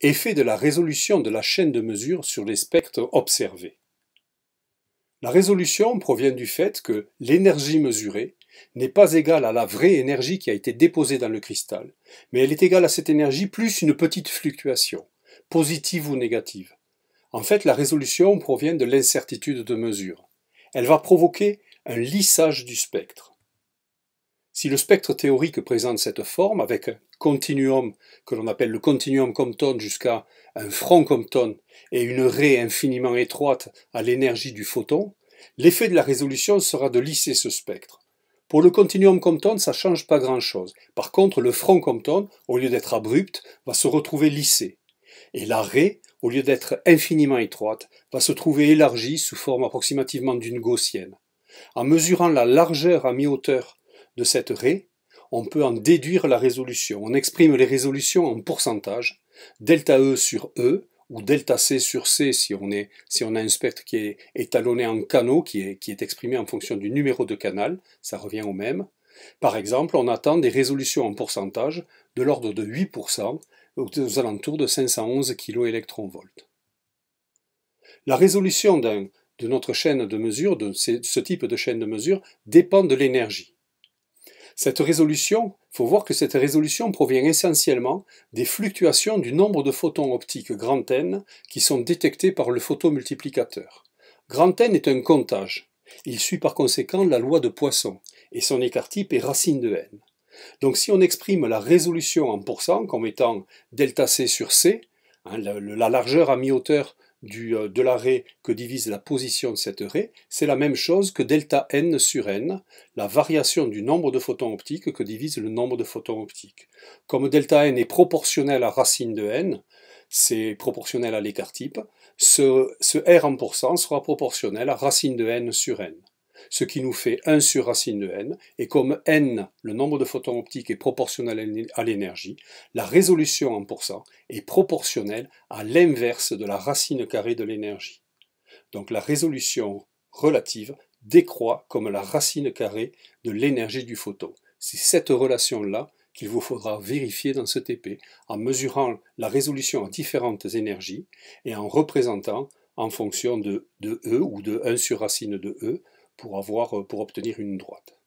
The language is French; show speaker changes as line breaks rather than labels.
effet de la résolution de la chaîne de mesure sur les spectres observés. La résolution provient du fait que l'énergie mesurée n'est pas égale à la vraie énergie qui a été déposée dans le cristal, mais elle est égale à cette énergie plus une petite fluctuation, positive ou négative. En fait, la résolution provient de l'incertitude de mesure. Elle va provoquer un lissage du spectre. Si le spectre théorique présente cette forme, avec un continuum que l'on appelle le continuum Compton jusqu'à un front Compton et une raie infiniment étroite à l'énergie du photon, l'effet de la résolution sera de lisser ce spectre. Pour le continuum Compton, ça change pas grand-chose. Par contre, le front Compton, au lieu d'être abrupt, va se retrouver lissé. Et la raie, au lieu d'être infiniment étroite, va se trouver élargie sous forme approximativement d'une gaussienne. En mesurant la largeur à mi-hauteur de cette raie, on peut en déduire la résolution. On exprime les résolutions en pourcentage, delta E sur E, ou delta C sur C si on, est, a un spectre qui est étalonné en canaux, qui est, exprimé en fonction du numéro de canal, ça revient au même. Par exemple, on attend des résolutions en pourcentage de l'ordre de 8% aux alentours de 511 keV. La résolution de notre chaîne de mesure, de ce type de chaîne de mesure, dépend de l'énergie. Cette résolution, il faut voir que cette résolution provient essentiellement des fluctuations du nombre de photons optiques grand N qui sont détectés par le photomultiplicateur. Grand N est un comptage. Il suit par conséquent la loi de Poisson et son écart type est racine de N. Donc si on exprime la résolution en pourcent comme étant delta C sur C, hein, la largeur à mi-hauteur du, euh, de la que divise la position de cette raie, c'est la même chose que delta n sur n, la variation du nombre de photons optiques que divise le nombre de photons optiques. Comme delta n est proportionnel à racine de n, c'est proportionnel à l'écart type, ce, ce r en pourcent sera proportionnel à racine de n sur n ce qui nous fait 1 sur racine de n, et comme n, le nombre de photons optiques, est proportionnel à l'énergie, la résolution en pourcent est proportionnelle à l'inverse de la racine carrée de l'énergie. Donc la résolution relative décroît comme la racine carrée de l'énergie du photon. C'est cette relation-là qu'il vous faudra vérifier dans ce TP en mesurant la résolution à différentes énergies et en représentant en fonction de, de E ou de 1 sur racine de E pour, avoir, euh, pour obtenir une droite.